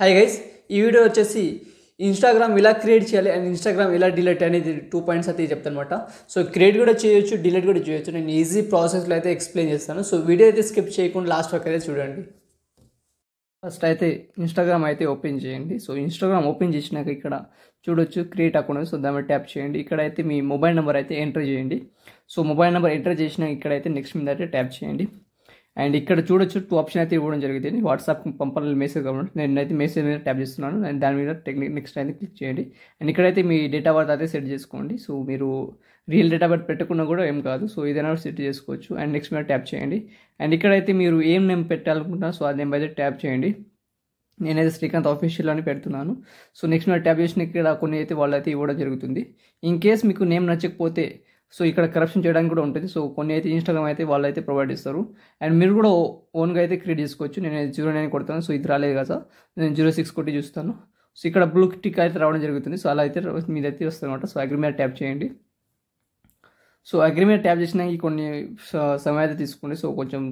high guys ఈ video వచ్చేసి Instagram ఇలా క్రియేట్ చేయాలి అండ్ ఇన్స్టాగ్రామ్ ఇలా డిలీట్ అనేది టూ పాయింట్స్ అయితే చెప్తానమాట అనమాట సో క్రియేట్ కూడా చేయొచ్చు డిలీట్ కూడా చేయొచ్చు నేను ఈజీ ప్రాసెస్లో అయితే ఎక్స్ప్లెయిన్ చేస్తాను సో వీడియో అయితే స్కిప్ చేయకుండా లాస్ట్ వరకు అయితే చూడండి ఫస్ట్ అయితే ఇన్స్టాగ్రామ్ అయితే ఓపెన్ చేయండి సో ఇన్స్టాగ్రామ్ ఓపెన్ చేసినాక ఇక్కడ చూడొచ్చు క్రియేట్ అకౌంట్ సో దాని ట్యాప్ చేయండి ఇక్కడ అయితే మీ మొబైల్ నెంబర్ అయితే ఎంటర్ చేయండి సో మొబైల్ నెంబర్ ఎంటర్ చేసినాక ఇక్కడైతే నెక్స్ట్ మీద అయితే ట్యాప్ చేయండి అండ్ ఇక్కడ చూడొచ్చు టూ ఆప్షన్ అయితే ఇవ్వడం జరిగింది వాట్సాప్ పంపడం మెసేజ్ కాబట్టి నేను అయితే మెసేజ్ మీద ట్యాప్ చేస్తున్నాను అండ్ దాని మీద టెక్నిక్ నెక్స్ట్ అయితే క్లిక్ చేయండి అండ్ ఇక్కడైతే మీ డేటా బర్త్ అయితే సెట్ చేసుకోండి సో మీరు రియల్ డేటా బర్త్ పెట్టుకున్నా కూడా ఏం కాదు సో ఏదైనా సెట్ చేసుకోవచ్చు అండ్ నెక్స్ట్ మీద ట్యాప్ చేయండి అండ్ ఇక్కడైతే మీరు ఏం నేమ్ పెట్టాలనుకుంటున్నా సో ఆ నేమ్ అయితే ట్యాప్ చేయండి నేనైతే శ్రీకాంత్ ఆఫీషియల్ అని పెడుతున్నాను సో నెక్స్ట్ మీద ట్యాప్ చేసిన ఇక్కడ కొన్ని అయితే వాళ్ళు అయితే ఇవ్వడం జరుగుతుంది ఇన్ కేస్ మీకు నేమ్ నచ్చకపోతే సో ఇక్కడ కరప్షన్ చేయడానికి కూడా ఉంటుంది సో కొన్ని అయితే ఇన్స్టాగ్రామ్ అయితే వాళ్ళు అయితే ప్రొవైడ్ ఇస్తారు అండ్ మీరు కూడా ఓన్గా అయితే క్రియేట్ చేసుకోవచ్చు నేను జీరో నైన్ కొడతాను సో ఇది రాలేదు కదా నేను జీరో సిక్స్ కొట్టి చూస్తాను సో ఇక్కడ బ్లూ టిక్ అయితే రావడం జరుగుతుంది సో అలా అయితే మీద అయితే వస్తుంది అనమాట సో అగ్రిమేట్ ట్యాప్ చేయండి సో అగ్రిమెంట్ ట్యాప్ చేసినాక కొన్ని సమయం అయితే తీసుకుంటే సో కొంచెం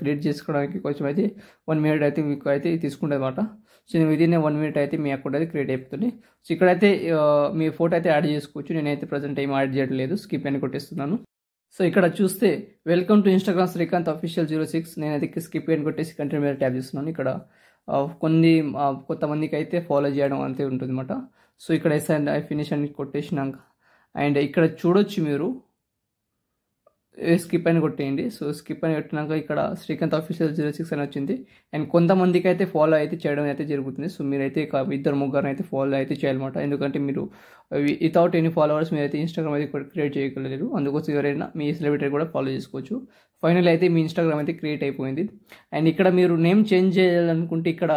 క్రియేట్ చేసుకోవడానికి కొంచెం అయితే వన్ మినిట్ అయితే మీకు అయితే తీసుకుంటుంది అనమాట సో నేను విదిన్ వన్ మినిట్ అయితే మీ అకౌంట్ అయితే క్రియేట్ అయిపోతుంది సో ఇక్కడైతే మీ ఫోటో అయితే యాడ్ చేసుకోవచ్చు నేనైతే ప్రజెంట్ ఏం యాడ్ చేయట్లేదు స్కిప్ అని కొట్టేస్తున్నాను సో ఇక్కడ చూస్తే welcome to Instagram Srikanth official zero six నేనైతే స్కిప్ అని కొట్టేసి కంటెంట్ మీద ట్యాప్ చేస్తున్నాను ఇక్కడ కొన్ని కొంతమందికి అయితే ఫాలో చేయడం అంతే ఉంటుంది అనమాట సో ఇక్కడ ఎస్ అండ్ ఐ ఫినిష్ అని కొట్టేసినాక అండ్ ఇక్కడ చూడొచ్చు మీరు స్కిప్ అని కొట్టేయండి సో స్కిప్ అని కొట్టినాక ఇక్కడ శ్రీకాంత్ ఆఫీషియల్ జీరో సిక్స్ అని వచ్చింది అండ్ కొంతమందికి అయితే ఫాలో అయితే చేయడం అయితే జరుగుతుంది సో మీరైతే ఇద్దరు ముగ్గురు అయితే ఫాలో అయితే చేయాలన్నమాట ఎందుకంటే మీరు వితౌట్ ఎనీ ఫాలోవర్స్ మీరు అయితే ఇన్స్టాగ్రామ్ అయితే క్రియేట్ చేయగలరు అందుకోసం ఎవరైనా మీ సెలబ్రిటీ కూడా ఫాలో చేసుకోవచ్చు ఫైనల్ అయితే మీ ఇన్స్టాగ్రామ్ అయితే క్రియేట్ అయిపోయింది అండ్ ఇక్కడ మీరు నేమ్ చేంజ్ చేయాలనుకుంటే ఇక్కడ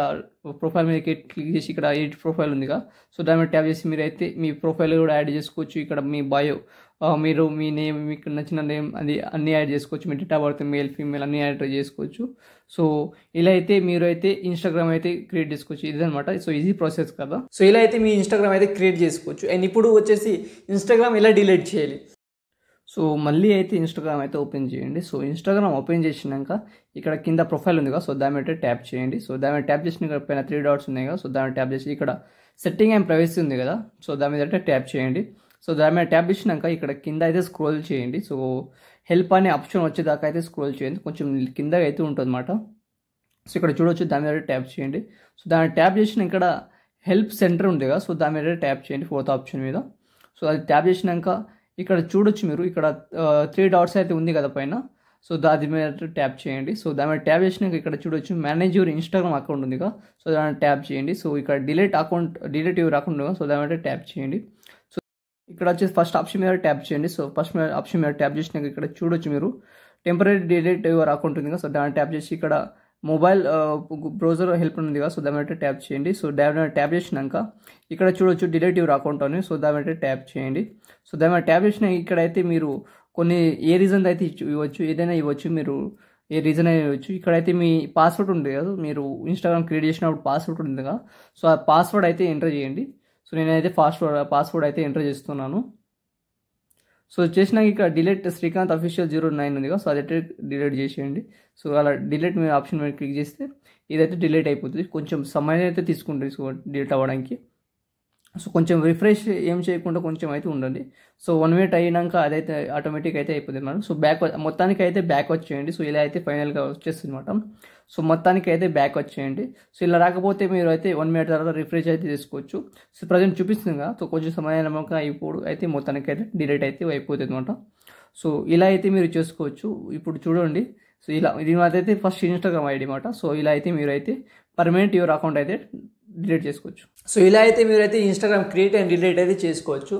ప్రొఫైల్ మీద క్లిక్ చేసి ఇక్కడ ఎడిట్ ప్రొఫైల్ ఉందిగా సో దాని మీద ట్యాప్ చేసి మీరు అయితే మీ ప్రొఫైల్ కూడా యాడ్ చేసుకోవచ్చు ఇక్కడ మీ బయో మీరు మీ నేమ్ మీకు నచ్చిన నేమ్ అది అన్నీ యాడ్ చేసుకోవచ్చు మీ డేటా బర్త్ మేల్ ఫీమేల్ అన్నీ యాడ్ చేసుకోవచ్చు సో ఇలా అయితే మీరు అయితే ఇన్స్టాగ్రామ్ అయితే క్రియేట్ చేసుకోవచ్చు ఇదనమాట సో ఈజీ ప్రాసెస్ కదా సో ఇలా అయితే మీ ఇన్స్టాగ్రామ్ అయితే క్రియేట్ చేసుకోవచ్చు అండ్ ఇప్పుడు వచ్చేసి ఇన్స్టాగ్రామ్ ఎలా డిలీట్ చేయాలి సో మళ్ళీ అయితే ఇన్స్టాగ్రామ్ అయితే ఓపెన్ చేయండి సో ఇన్స్టాగ్రామ్ ఓపెన్ చేసినాక ఇక్కడ కింద ప్రొఫైల్ ఉంది కదా సో దాని మీద ట్యాప్ చేయండి సో దాని మీద ట్యాప్ చేసిన పైన త్రీ డాట్స్ ఉన్నాయి కదా సో దాని ట్యాప్ చేసి ఇక్కడ సెట్టింగ్ అండ్ ప్రైవసీ ఉంది కదా సో దాని మీద అయితే ట్యాప్ చేయండి సో దాని మీద ట్యాప్ ఇచ్చినాక ఇక్కడ కింద అయితే స్క్రోల్ చేయండి సో హెల్ప్ అనే ఆప్షన్ వచ్చేదాకా అయితే స్క్రోల్ చేయండి కొంచెం కింద అయితే ఉంటుంది అనమాట సో ఇక్కడ చూడొచ్చు దాని మీద ట్యాప్ చేయండి సో దాన్ని ట్యాప్ చేసిన ఇక్కడ హెల్ప్ సెంటర్ ఉంది కదా సో దాని మీద ట్యాప్ చేయండి ఫోర్త్ ఆప్షన్ మీద సో అది ట్యాప్ చేసినాక ఇక్కడ చూడొచ్చు మీరు ఇక్కడ త్రీ డాట్స్ అయితే ఉంది కదా పైన సో దాని మీద ట్యాప్ చేయండి సో దాని మీద ట్యాప్ చేసినాక ఇక్కడ చూడొచ్చు మేనేజ్ యువర్ ఇన్స్టాగ్రామ్ అకౌంట్ ఉంది సో దాని ట్యాప్ చేయండి సో ఇక్కడ delete account delete your account so దాని మీద ట్యాప్ చేయండి సో ఇక్కడ వచ్చేసి ఫస్ట్ ఆప్షన్ మీద ట్యాప్ చేయండి సో ఫస్ట్ ఆప్షన్ మీద ట్యాప్ చేసినాక ఇక్కడ చూడొచ్చు మీరు టెంపరీ డిలీట్ యువర్ అకౌంట్ ఉంది కదా సో దాన్ని ట్యాప్ చేసి ఇక్కడ మొబైల్ బ్రౌజర్ హెల్ప్ ఉంది కదా సో దాని బట్టి ట్యాప్ చేయండి సో దాని ట్యాప్ చేసినాక ఇక్కడ చూడొచ్చు డిలేట్ యువర్ అకౌంట్ అని సో దాని బట్టి ట్యాప్ చేయండి సో దాని మీద ట్యాప్ చేసిన ఇక్కడైతే మీరు కొన్ని ఏ రీజన్ అయితే ఇవ్వచ్చు ఏదైనా ఇవ్వచ్చు మీరు ఏ రీజన్ అయినా ఇవ్వచ్చు ఇక్కడైతే మీ పాస్వర్డ్ ఉంది కదా మీరు ఇన్స్టాగ్రామ్ క్రియేట్ చేసినప్పుడు పాస్వర్డ్ ఉంది కదా సో ఆ పాస్వర్డ్ అయితే ఎంటర్ చేయండి సో నేనైతే పాస్వర్డ్ పాస్వర్డ్ అయితే ఎంటర్ చేస్తున్నాను సో చేసినాక ఇక్కడ delete Srikanth official zero nine ఉంది కదా సో అదైతే డిలేట్ చేసేయండి సో అలా డిలేట్ మీద ఆప్షన్ మీద క్లిక్ చేస్తే ఇదైతే డిలేట్ అయిపోతుంది కొంచెం సమయం అయితే తీసుకుంటుంది డిలేట్ అవ్వడానికి సో కొంచెం రిఫ్రెష్ ఏం చేయకుండా కొంచెం అయితే ఉండండి సో వన్ మినిట్ అయినాక అదైతే ఆటోమేటిక్ అయితే అయిపోతుంది మనం సో బ్యాక్ మొత్తానికి అయితే బ్యాక్ వచ్చేయండి సో ఇలా అయితే ఫైనల్గా వచ్చేస్తుంది అనమాట సో మొత్తానికి అయితే బ్యాక్ వచ్చేయండి సో ఇలా రాకపోతే మీరు అయితే వన్ మినిట్ తర్వాత రిఫ్రెష్ అయితే చేసుకోవచ్చు సో ప్రజెంట్ చూపిస్తుందిగా సో కొంచెం సమయం ఇప్పుడు అయితే మొత్తానికి అయితే డిలేట్ అయితే అయిపోతుంది అనమాట సో ఇలా అయితే మీరు చేసుకోవచ్చు ఇప్పుడు చూడండి సో ఇలా దీని అయితే ఫస్ట్ ఇన్స్టాగ్రామ్ ఐడి అనమాట సో ఇలా అయితే మీరు అయితే పర్మనెంట్ యువర్ అకౌంట్ అయితే డిలీట్ చేసుకోవచ్చు సో ఇలా అయితే మీరు అయితే ఇన్స్టాగ్రామ్ క్రియేట్ అండ్ డిలీట్ అయితే చేసుకోవచ్చు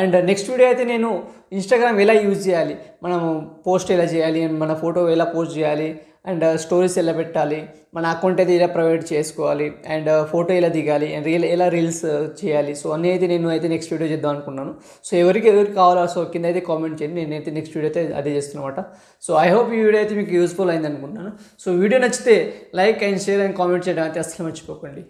అండ్ నెక్స్ట్ వీడియో అయితే నేను ఇన్స్టాగ్రామ్ ఎలా యూజ్ చేయాలి మనం పోస్ట్ ఎలా చేయాలి అండ్ మన ఫోటో ఎలా పోస్ట్ చేయాలి అండ్ స్టోరీస్ uh, ఎలా పెట్టాలి మన అకౌంట్ అయితే ఇలా ప్రొవైడ్ చేసుకోవాలి అండ్ ఫోటో uh, ఎలా దిగాలి అండ్ రీల్ ఎలా రీల్స్ uh, చేయాలి సో అన్నీ అయితే నేను అయితే నెక్స్ట్ వీడియో చేద్దాం అనుకున్నాను సో ఎవరికి ఎవరికి కావాలో సో కింద అయితే కామెంట్ చేయండి నేనైతే నెక్స్ట్ వీడియో అయితే అదే చేస్తున్నమాట సో ఐ హోప్ ఈ వీడియో అయితే మీకు యూస్ఫుల్ అయింది అనుకుంటున్నాను సో వీడియో నచ్చితే like and share and comment చేయడం అయితే అస్సలు మర్చిపోకండి